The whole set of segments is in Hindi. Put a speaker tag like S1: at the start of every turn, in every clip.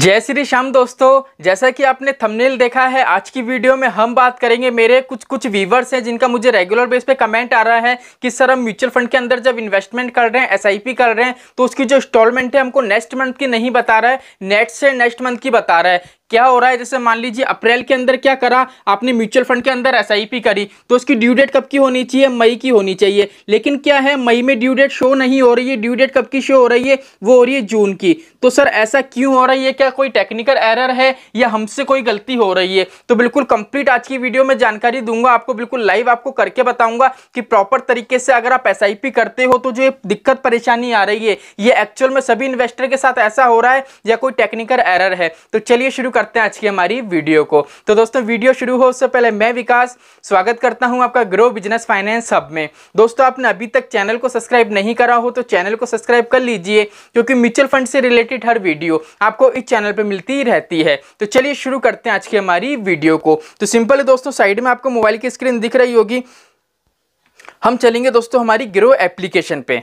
S1: जय श्री श्याम दोस्तों जैसा कि आपने थंबनेल देखा है आज की वीडियो में हम बात करेंगे मेरे कुछ कुछ व्यूवर्स हैं जिनका मुझे रेगुलर बेस पे कमेंट आ रहा है कि सर हम म्यूचुअल फंड के अंदर जब इन्वेस्टमेंट कर रहे हैं एसआईपी कर रहे हैं तो उसकी जो इंस्टॉलमेंट है हमको नेक्स्ट मंथ की नहीं बता रहा है नेक्स्ट से नेक्स्ट मंथ की बता रहा है क्या हो रहा है जैसे मान लीजिए अप्रैल के अंदर क्या करा आपने म्यूचुअल फंड के अंदर एस करी तो उसकी ड्यू डेट कब की होनी चाहिए मई की होनी चाहिए लेकिन क्या है मई में ड्यू डेट शो नहीं हो रही है ड्यू डेट कब की शो हो रही है वो हो रही है जून की तो सर ऐसा क्यों हो रही है क्या कोई टेक्निकल एरर है या हमसे कोई गलती हो रही है तो बिल्कुल कंप्लीट आज की वीडियो में जानकारी दूंगा आपको बिल्कुल लाइव आपको करके बताऊंगा कि प्रॉपर तरीके से अगर आप एस करते हो तो जो दिक्कत परेशानी आ रही है ये एक्चुअल में सभी इन्वेस्टर के साथ ऐसा हो रहा है या कोई टेक्निकल एरर है तो चलिए शुरू करते हैं आज की हमारी वीडियो को तो दोस्तों वीडियो शुरू हो उससे पहले मैं विकास स्वागत करता हूं आपका ग्रो बिजनेस फाइनेंस हब में दोस्तों आपने अभी तक चैनल को सब्सक्राइब नहीं करा हो तो चैनल को सब्सक्राइब कर लीजिए क्योंकि म्यूचुअल फंड से रिलेटेड हर वीडियो आपको इस चैनल पर मिलती ही रहती है तो चलिए शुरू करते हैं आज की हमारी वीडियो को तो सिंपल दोस्तों साइड में आपको मोबाइल की स्क्रीन दिख रही होगी हम चलेंगे दोस्तों हमारी ग्रो एप्लीकेशन पे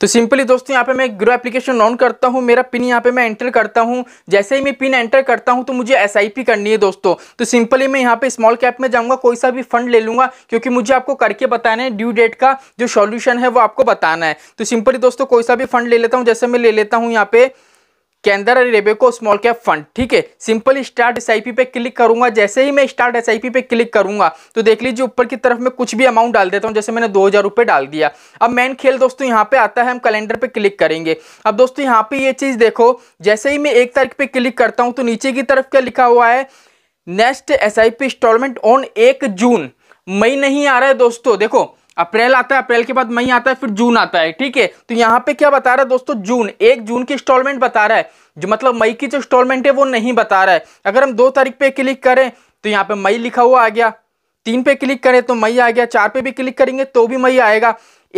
S1: तो सिंपली दोस्तों यहाँ पे मैं ग्रो एप्लीकेशन ऑन करता हूँ मेरा पिन यहाँ पे मैं एंटर करता हूँ जैसे ही मैं पिन एंटर करता हूँ तो मुझे एस करनी है दोस्तों तो सिंपली मैं यहाँ पे स्मॉल कैप में जाऊँगा कोई सा भी फंड ले लूँगा क्योंकि मुझे आपको करके बताना है ड्यू डेट का जो सॉल्यूशन है वो आपको बताना है तो सिंपली दोस्तों कोई सा भी फंड ले लेता हूँ जैसे मैं ले लेता हूँ यहाँ पे केंद्र रेबेको स्मॉल कैप फंड ठीक है सिंपल स्टार्ट एस पे क्लिक करूंगा जैसे ही मैं स्टार्ट एस पे क्लिक करूंगा तो देख लीजिए ऊपर की तरफ मैं कुछ भी अमाउंट डाल देता हूं जैसे मैंने दो हज़ार रुपये डाल दिया अब मेन खेल दोस्तों यहाँ पे आता है हम कैलेंडर पे क्लिक करेंगे अब दोस्तों यहाँ पे ये चीज़ देखो जैसे ही मैं एक तारीख पे क्लिक करता हूँ तो नीचे की तरफ क्या लिखा हुआ है next S I installment on एक जून मई नहीं आ रहा है दोस्तों देखो अप्रैल आता है अप्रैल के बाद मई आता है फिर जून आता है ठीक है तो यहाँ पे क्या बता रहा है दोस्तों जून एक जून की इंस्टॉलमेंट बता रहा है जो मतलब मई की जो इंस्टॉलमेंट है वो नहीं बता रहा है अगर हम दो तारीख पे क्लिक करें तो यहाँ पे मई लिखा हुआ आ गया तीन पे क्लिक करें तो मई आ गया चार पे भी क्लिक करेंगे तो भी मई आएगा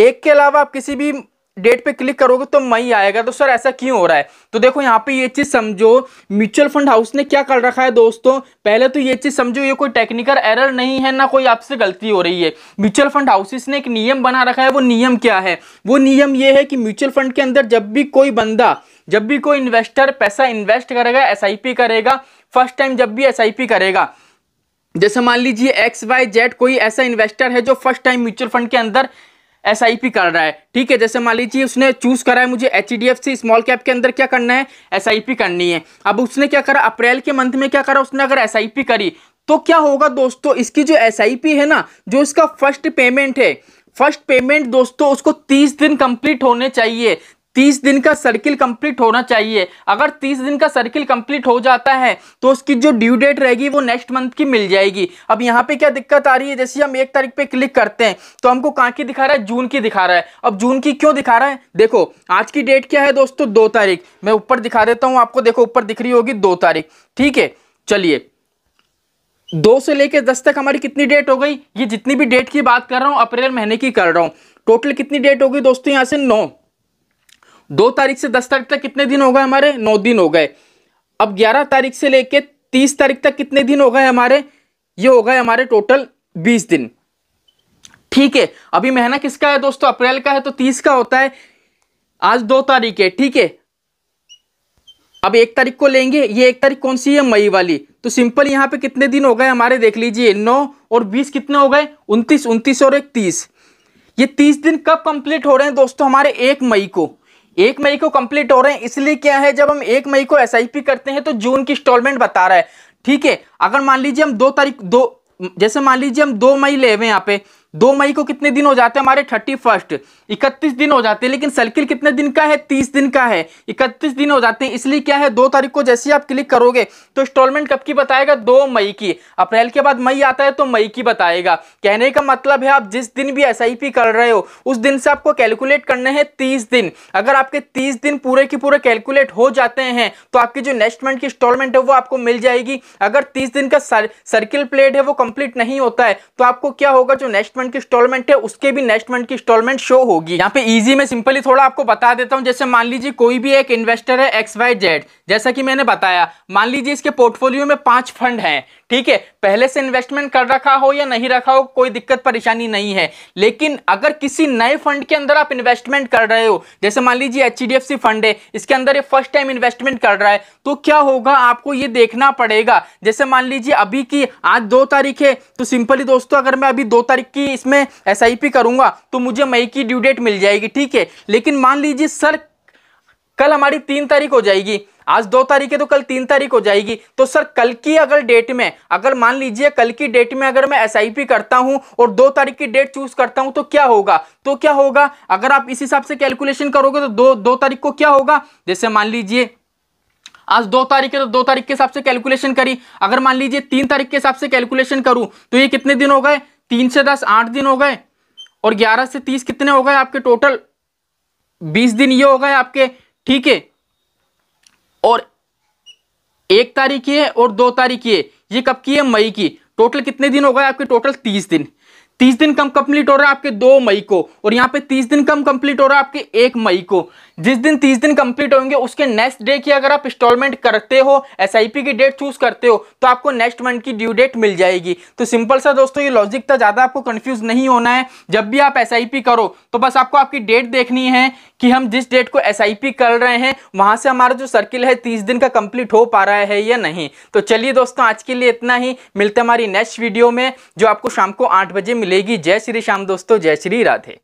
S1: एक के अलावा आप किसी भी डेट पे क्लिक करोगे तो मई आएगा तो सर ऐसा क्यों हो रहा है तो देखो यहाँ पे ये चीज़ समझो म्यूचुअल फंड हाउस ने क्या कर रखा है दोस्तों पहले तो ये चीज़ समझो ये कोई टेक्निकल एरर नहीं है ना कोई आपसे गलती हो रही है म्यूचुअल फंड हाउसेस ने एक नियम बना रखा है वो नियम क्या है वो नियम ये है कि म्यूचुअल फंड के अंदर जब भी कोई बंदा जब भी कोई इन्वेस्टर पैसा इन्वेस्ट करेगा एस करेगा फर्स्ट टाइम जब भी एस करेगा जैसे मान लीजिए एक्स वाई जेड कोई ऐसा इन्वेस्टर है जो फर्स्ट टाइम म्यूचुअल फंड के अंदर एस कर रहा है ठीक है जैसे मान लीजिए उसने चूज करा है मुझे एच डी स्मॉल कैप के अंदर क्या करना है एस करनी है अब उसने क्या करा अप्रैल के मंथ में क्या करा उसने अगर एस करी तो क्या होगा दोस्तों इसकी जो एस है ना जो इसका फर्स्ट पेमेंट है फर्स्ट पेमेंट दोस्तों उसको 30 दिन कंप्लीट होने चाहिए तीस दिन का सर्किल कंप्लीट होना चाहिए अगर तीस दिन का सर्किल कंप्लीट हो जाता है तो उसकी जो ड्यू डेट रहेगी वो नेक्स्ट मंथ की मिल जाएगी अब यहाँ पे क्या दिक्कत आ रही है जैसे हम एक तारीख पे क्लिक करते हैं तो हमको कहाँ की दिखा रहा है जून की दिखा रहा है अब जून की क्यों दिखा रहा है देखो आज की डेट क्या है दोस्तों दो तारीख मैं ऊपर दिखा देता हूँ आपको देखो ऊपर दिख रही होगी दो तारीख ठीक है चलिए दो से लेकर दस तक हमारी कितनी डेट हो गई ये जितनी भी डेट की बात कर रहा हूँ अप्रैल महीने की कर रहा हूँ टोटल कितनी डेट होगी दोस्तों यहाँ से नौ दो तारीख से दस तारीख तक कितने दिन हो गए हमारे नौ दिन हो गए अब ग्यारह तारीख से लेके तीस तारीख तक कितने दिन हो गए हमारे ये हो गए हमारे टोटल बीस दिन ठीक है अभी महीना किसका है दोस्तों अप्रैल का है तो तीस का होता है आज दो तारीख है ठीक है अब एक तारीख को लेंगे ये एक तारीख कौन सी है मई वाली तो सिंपल यहां पे कितने दिन हो गए हमारे देख लीजिए नौ और बीस कितने हो गए उनतीस उनतीस और एक तीस ये तीस दिन कब कंप्लीट हो रहे हैं दोस्तों हमारे एक मई को एक मई को कंप्लीट हो रहे हैं इसलिए क्या है जब हम एक मई को एस करते हैं तो जून की इंस्टॉलमेंट बता रहा है ठीक है अगर मान लीजिए हम दो तारीख दो जैसे मान लीजिए हम दो मई ले हुए यहाँ पे दो मई को कितने दिन हो जाते हैं हमारे थर्टी फर्स्ट इकतीस दिन हो जाते हैं लेकिन सर्किल कितने दिन का है तीस दिन का है इकतीस दिन हो जाते हैं इसलिए क्या है दो तारीख को जैसे आप क्लिक करोगे तो इंस्टॉलमेंट कब की बताएगा दो मई की अप्रैल के बाद मई आता है तो मई की बताएगा कहने का मतलब है आप जिस दिन भी एस कर रहे हो उस दिन से आपको कैलकुलेट करने हैं तीस दिन अगर आपके तीस दिन पूरे के पूरे कैलकुलेट हो जाते हैं तो आपकी जो नेक्स्ट मंथ की इंस्टॉलमेंट है वो आपको मिल जाएगी अगर तीस दिन का सर्किल प्लेट है वो कंप्लीट नहीं होता है तो आपको क्या होगा जो नेक्स्ट मंथ की इंस्टॉलमेंट है उसके भी नेक्स्ट मंथ की इंस्टॉलमेंट शो होगी यहाँ पे इजी में सिंपली थोड़ा आपको बता देता हूँ जैसे मान लीजिए कोई भी एक इन्वेस्टर है एक्स वाई जेड जैसा कि मैंने बताया मान लीजिए इसके पोर्टफोलियो में पांच फंड हैं ठीक है पहले से इन्वेस्टमेंट कर रखा हो या नहीं रखा हो कोई दिक्कत परेशानी नहीं है लेकिन अगर किसी नए फंड के अंदर आप इन्वेस्टमेंट कर रहे हो जैसे मान लीजिए एच फंड है इसके अंदर ये फर्स्ट टाइम इन्वेस्टमेंट कर रहा है तो क्या होगा आपको ये देखना पड़ेगा जैसे मान लीजिए अभी की आज दो तारीख है तो सिंपली दोस्तों अगर मैं अभी दो तारीख की इसमें एस करूंगा तो मुझे मई की ड्यू डेट मिल जाएगी ठीक है लेकिन मान लीजिए सर कल हमारी तीन तारीख हो जाएगी आज दो तारीख है तो कल तीन तारीख हो जाएगी तो सर कल की अगर डेट में अगर मान लीजिए कल की डेट में अगर मैं एस करता हूं और दो तारीख की डेट चूज करता हूं तो क्या होगा तो क्या होगा अगर आप इस हिसाब से कैलकुलेशन करोगे तो दो दो तारीख को क्या होगा जैसे मान लीजिए आज दो तारीख है तो दो तारीख के हिसाब से कैलकुलेशन करी अगर मान लीजिए तीन तारीख के हिसाब से कैलकुलेशन करूं तो ये कितने दिन हो गए तीन से दस आठ दिन हो गए और ग्यारह से तीस कितने हो गए आपके टोटल बीस दिन ये हो गए आपके ठीक है और एक तारीख की है और दो तारीख की है ये कब की है मई की टोटल कितने दिन हो गए आपके टोटल तीस दिन तीस दिन कम कंप्लीट हो रहा है आपके दो मई को और यहाँ पे तीस दिन कम कंप्लीट हो रहा है आपके एक मई को जिस दिन तीस दिन कंप्लीट होंगे उसके नेक्स्ट डे की अगर आप इंस्टॉलमेंट करते हो एस की डेट चूज करते हो तो आपको नेक्स्ट मंथ की ड्यू डेट मिल जाएगी तो सिंपल सा दोस्तों ये लॉजिक था ज़्यादा आपको कन्फ्यूज नहीं होना है जब भी आप एस करो तो बस आपको आपकी डेट देखनी है कि हम जिस डेट को एस कर रहे हैं वहाँ से हमारा जो सर्किल है तीस दिन का कंप्लीट हो पा रहा है या नहीं तो चलिए दोस्तों आज के लिए इतना ही मिलते हमारी नेक्स्ट वीडियो में जो आपको शाम को आठ बजे मिलेगी जय श्री श्याम दोस्तों जय श्री राधे